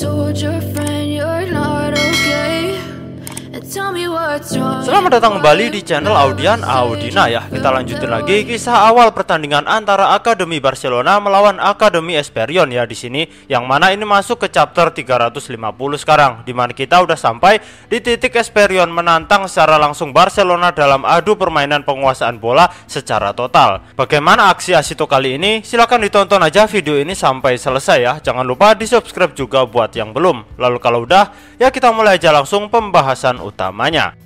told your friend you're not okay And tell me why Selamat datang kembali di channel Audian Audina ya Kita lanjutin lagi kisah awal pertandingan antara Akademi Barcelona melawan Akademi Esperion ya di sini Yang mana ini masuk ke chapter 350 sekarang Dimana kita udah sampai di titik Esperion menantang secara langsung Barcelona dalam adu permainan penguasaan bola secara total Bagaimana aksi Asito kali ini? Silahkan ditonton aja video ini sampai selesai ya Jangan lupa di subscribe juga buat yang belum Lalu kalau udah ya kita mulai aja langsung pembahasan utamanya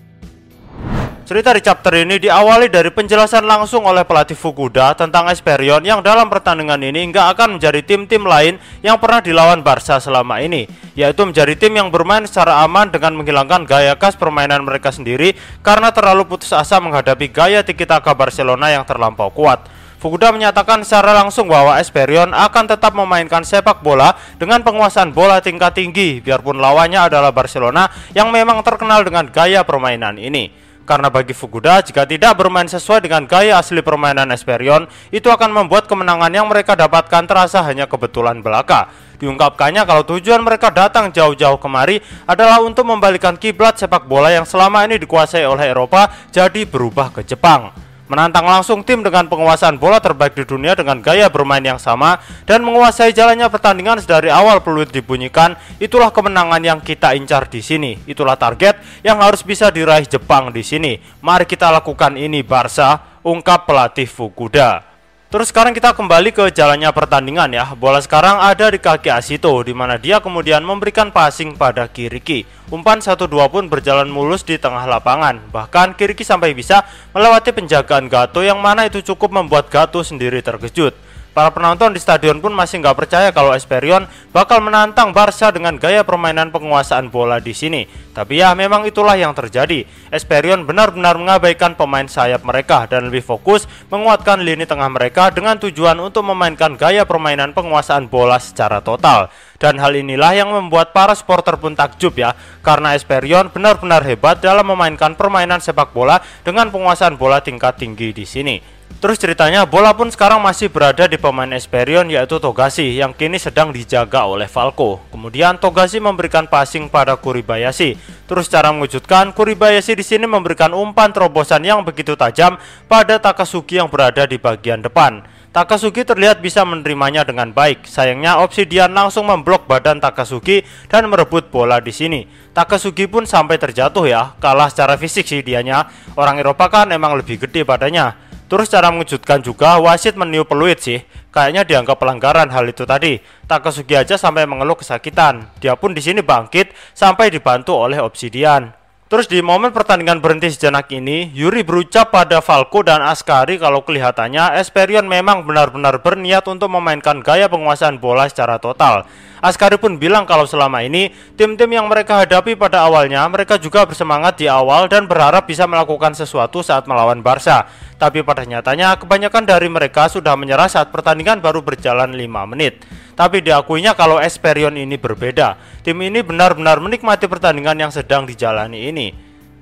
Cerita di chapter ini diawali dari penjelasan langsung oleh pelatih Fukuda tentang Esperion yang dalam pertandingan ini nggak akan menjadi tim-tim lain yang pernah dilawan Barca selama ini, yaitu menjadi tim yang bermain secara aman dengan menghilangkan gaya khas permainan mereka sendiri karena terlalu putus asa menghadapi gaya tiki taka Barcelona yang terlampau kuat. Fukuda menyatakan secara langsung bahwa Esperion akan tetap memainkan sepak bola dengan penguasaan bola tingkat tinggi, biarpun lawannya adalah Barcelona yang memang terkenal dengan gaya permainan ini. Karena bagi Fukuda, jika tidak bermain sesuai dengan gaya asli permainan Esperion, itu akan membuat kemenangan yang mereka dapatkan terasa hanya kebetulan belaka. Diungkapkannya kalau tujuan mereka datang jauh-jauh kemari adalah untuk membalikan kiblat sepak bola yang selama ini dikuasai oleh Eropa jadi berubah ke Jepang menantang langsung tim dengan penguasaan bola terbaik di dunia dengan gaya bermain yang sama dan menguasai jalannya pertandingan dari awal peluit dibunyikan. Itulah kemenangan yang kita incar di sini. Itulah target yang harus bisa diraih Jepang di sini. Mari kita lakukan ini Barca, ungkap pelatih Fukuda. Terus sekarang kita kembali ke jalannya pertandingan ya. Bola sekarang ada di kaki Asito di mana dia kemudian memberikan passing pada Kiriki. Umpan 1-2 pun berjalan mulus di tengah lapangan. Bahkan Kiriki sampai bisa melewati penjagaan Gato yang mana itu cukup membuat Gato sendiri terkejut. Para penonton di stadion pun masih nggak percaya kalau Esperion bakal menantang Barca dengan gaya permainan penguasaan bola di sini. Tapi ya memang itulah yang terjadi. Esperion benar-benar mengabaikan pemain sayap mereka dan lebih fokus menguatkan lini tengah mereka dengan tujuan untuk memainkan gaya permainan penguasaan bola secara total. Dan hal inilah yang membuat para supporter pun takjub ya, karena Esperion benar-benar hebat dalam memainkan permainan sepak bola dengan penguasaan bola tingkat tinggi di sini. Terus ceritanya bola pun sekarang masih berada di pemain Esperion yaitu Togashi yang kini sedang dijaga oleh Falco. Kemudian Togashi memberikan passing pada Kuribayashi. Terus cara mengejutkan Kuribayashi di sini memberikan umpan terobosan yang begitu tajam pada Takasugi yang berada di bagian depan. Takasugi terlihat bisa menerimanya dengan baik. Sayangnya Obsidian langsung memblok badan Takasugi dan merebut bola di sini. Takasugi pun sampai terjatuh ya, kalah secara fisik sih dianya. Orang Eropa kan emang lebih gede badannya. Terus cara mengejutkan juga wasit meniup peluit sih. Kayaknya dianggap pelanggaran hal itu tadi. Takasugi aja sampai mengeluh kesakitan. Dia pun di sini bangkit sampai dibantu oleh Obsidian. Terus di momen pertandingan berhenti sejenak ini, Yuri berucap pada Falco dan Askari kalau kelihatannya Esperion memang benar-benar berniat untuk memainkan gaya penguasaan bola secara total. Askari pun bilang kalau selama ini tim-tim yang mereka hadapi pada awalnya mereka juga bersemangat di awal dan berharap bisa melakukan sesuatu saat melawan Barca. Tapi pada nyatanya kebanyakan dari mereka sudah menyerah saat pertandingan baru berjalan 5 menit. Tapi diakuinya kalau Esperion ini berbeda. Tim ini benar-benar menikmati pertandingan yang sedang dijalani ini.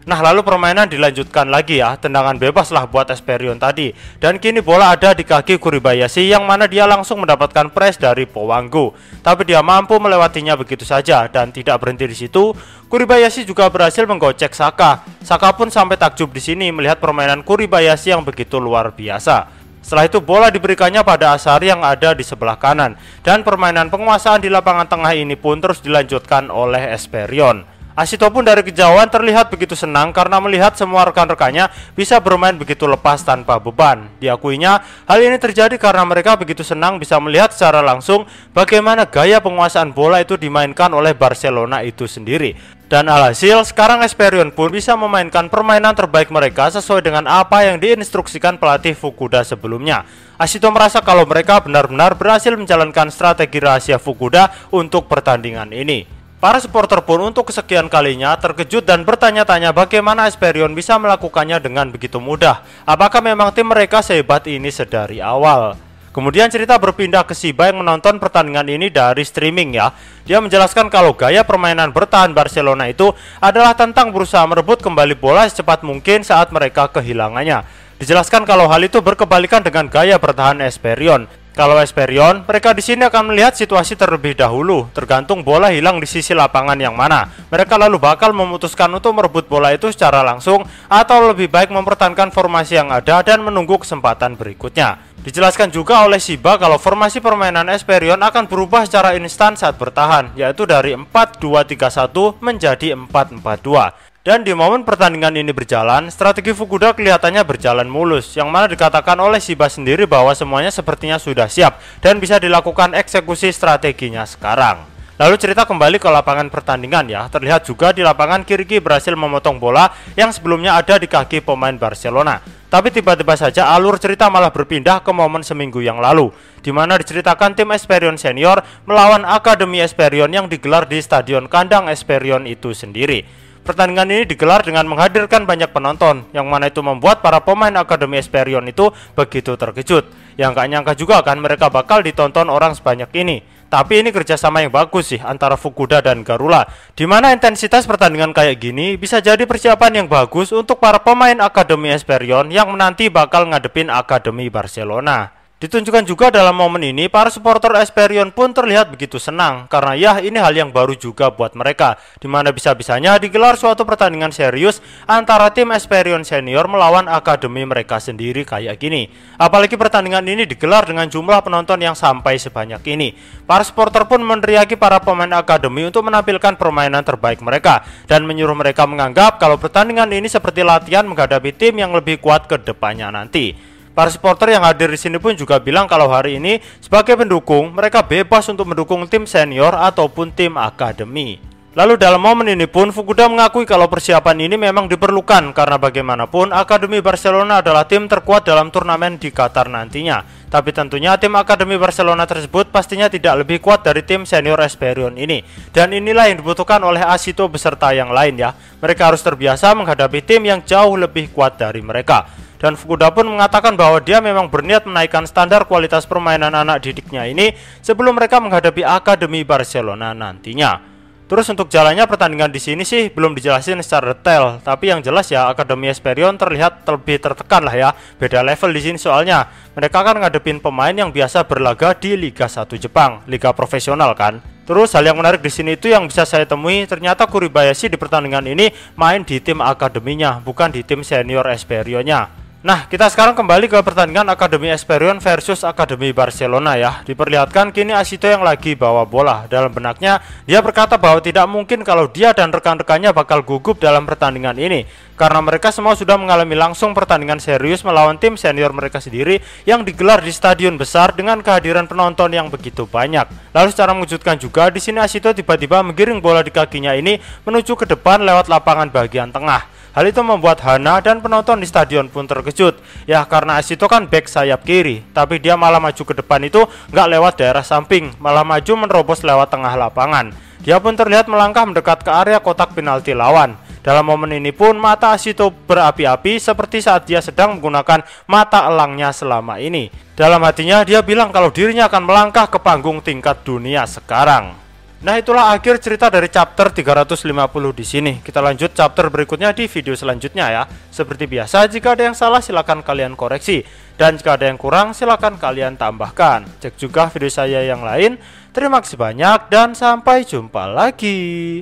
Nah lalu permainan dilanjutkan lagi ya, tendangan bebas lah buat Esperion tadi. Dan kini bola ada di kaki Kuribayashi yang mana dia langsung mendapatkan press dari Powanggo. Tapi dia mampu melewatinya begitu saja dan tidak berhenti di situ. Kuribayashi juga berhasil menggocek Saka. Saka pun sampai takjub di sini melihat permainan Kuribayashi yang begitu luar biasa. Setelah itu bola diberikannya pada Asari yang ada di sebelah kanan dan permainan penguasaan di lapangan tengah ini pun terus dilanjutkan oleh Esperion. Asito pun dari kejauhan terlihat begitu senang karena melihat semua rekan-rekannya bisa bermain begitu lepas tanpa beban. Diakuinya, hal ini terjadi karena mereka begitu senang bisa melihat secara langsung bagaimana gaya penguasaan bola itu dimainkan oleh Barcelona itu sendiri. Dan alhasil, sekarang Esperion pun bisa memainkan permainan terbaik mereka sesuai dengan apa yang diinstruksikan pelatih Fukuda sebelumnya. Asito merasa kalau mereka benar-benar berhasil menjalankan strategi rahasia Fukuda untuk pertandingan ini. Para supporter pun untuk kesekian kalinya terkejut dan bertanya-tanya bagaimana Esperion bisa melakukannya dengan begitu mudah. Apakah memang tim mereka sehebat ini sedari awal? Kemudian cerita berpindah ke Siba yang menonton pertandingan ini dari streaming ya. Dia menjelaskan kalau gaya permainan bertahan Barcelona itu adalah tentang berusaha merebut kembali bola secepat mungkin saat mereka kehilangannya. Dijelaskan kalau hal itu berkebalikan dengan gaya bertahan Esperion. Kalau Esperion, mereka di sini akan melihat situasi terlebih dahulu, tergantung bola hilang di sisi lapangan yang mana. Mereka lalu bakal memutuskan untuk merebut bola itu secara langsung atau lebih baik mempertahankan formasi yang ada dan menunggu kesempatan berikutnya. Dijelaskan juga oleh Siba kalau formasi permainan Esperion akan berubah secara instan saat bertahan, yaitu dari 4-2-3-1 menjadi 4-4-2. Dan di momen pertandingan ini berjalan, strategi Fukuda kelihatannya berjalan mulus, yang mana dikatakan oleh Shiba sendiri bahwa semuanya sepertinya sudah siap dan bisa dilakukan eksekusi strateginya sekarang. Lalu cerita kembali ke lapangan pertandingan ya, terlihat juga di lapangan Kiriki berhasil memotong bola yang sebelumnya ada di kaki pemain Barcelona. Tapi tiba-tiba saja alur cerita malah berpindah ke momen seminggu yang lalu, di mana diceritakan tim Esperion Senior melawan Akademi Esperion yang digelar di Stadion Kandang Esperion itu sendiri. Pertandingan ini digelar dengan menghadirkan banyak penonton, yang mana itu membuat para pemain Akademi Esperion itu begitu terkejut. Yang gak nyangka juga akan mereka bakal ditonton orang sebanyak ini. Tapi ini kerjasama yang bagus sih antara Fukuda dan Garula, di mana intensitas pertandingan kayak gini bisa jadi persiapan yang bagus untuk para pemain Akademi Esperion yang menanti bakal ngadepin Akademi Barcelona. Ditunjukkan juga dalam momen ini, para supporter Esperion pun terlihat begitu senang karena ya ini hal yang baru juga buat mereka, di mana bisa-bisanya digelar suatu pertandingan serius antara tim Esperion senior melawan akademi mereka sendiri kayak gini. Apalagi pertandingan ini digelar dengan jumlah penonton yang sampai sebanyak ini. Para supporter pun meneriaki para pemain akademi untuk menampilkan permainan terbaik mereka dan menyuruh mereka menganggap kalau pertandingan ini seperti latihan menghadapi tim yang lebih kuat ke depannya nanti. Para supporter yang hadir di sini pun juga bilang kalau hari ini sebagai pendukung mereka bebas untuk mendukung tim senior ataupun tim akademi. Lalu dalam momen ini pun Fukuda mengakui kalau persiapan ini memang diperlukan karena bagaimanapun Akademi Barcelona adalah tim terkuat dalam turnamen di Qatar nantinya. Tapi tentunya tim Akademi Barcelona tersebut pastinya tidak lebih kuat dari tim senior Esperion ini. Dan inilah yang dibutuhkan oleh Asito beserta yang lain ya. Mereka harus terbiasa menghadapi tim yang jauh lebih kuat dari mereka. Dan Fukuda pun mengatakan bahwa dia memang berniat menaikkan standar kualitas permainan anak didiknya ini sebelum mereka menghadapi Akademi Barcelona nantinya. Terus untuk jalannya pertandingan di sini sih belum dijelasin secara detail, tapi yang jelas ya Akademi Esperion terlihat lebih tertekan lah ya. Beda level di sini soalnya. Mereka akan ngadepin pemain yang biasa berlaga di Liga 1 Jepang, liga profesional kan. Terus hal yang menarik di sini itu yang bisa saya temui ternyata Kuribayashi di pertandingan ini main di tim akademinya, bukan di tim senior Esperionnya. Nah, kita sekarang kembali ke pertandingan Akademi Esperion versus Akademi Barcelona ya. Diperlihatkan kini Asito yang lagi bawa bola. Dalam benaknya, dia berkata bahwa tidak mungkin kalau dia dan rekan-rekannya bakal gugup dalam pertandingan ini. Karena mereka semua sudah mengalami langsung pertandingan serius melawan tim senior mereka sendiri yang digelar di stadion besar dengan kehadiran penonton yang begitu banyak. Lalu secara mengejutkan juga, di sini Asito tiba-tiba menggiring bola di kakinya ini menuju ke depan lewat lapangan bagian tengah. Hal itu membuat Hana dan penonton di stadion pun terkejut. Ya karena Asito kan back sayap kiri, tapi dia malah maju ke depan itu nggak lewat daerah samping, malah maju menerobos lewat tengah lapangan. Dia pun terlihat melangkah mendekat ke area kotak penalti lawan. Dalam momen ini pun mata Asito berapi-api seperti saat dia sedang menggunakan mata elangnya selama ini. Dalam hatinya dia bilang kalau dirinya akan melangkah ke panggung tingkat dunia sekarang. Nah, itulah akhir cerita dari chapter 350 di sini. Kita lanjut chapter berikutnya di video selanjutnya ya. Seperti biasa, jika ada yang salah silakan kalian koreksi dan jika ada yang kurang silakan kalian tambahkan. Cek juga video saya yang lain. Terima kasih banyak dan sampai jumpa lagi.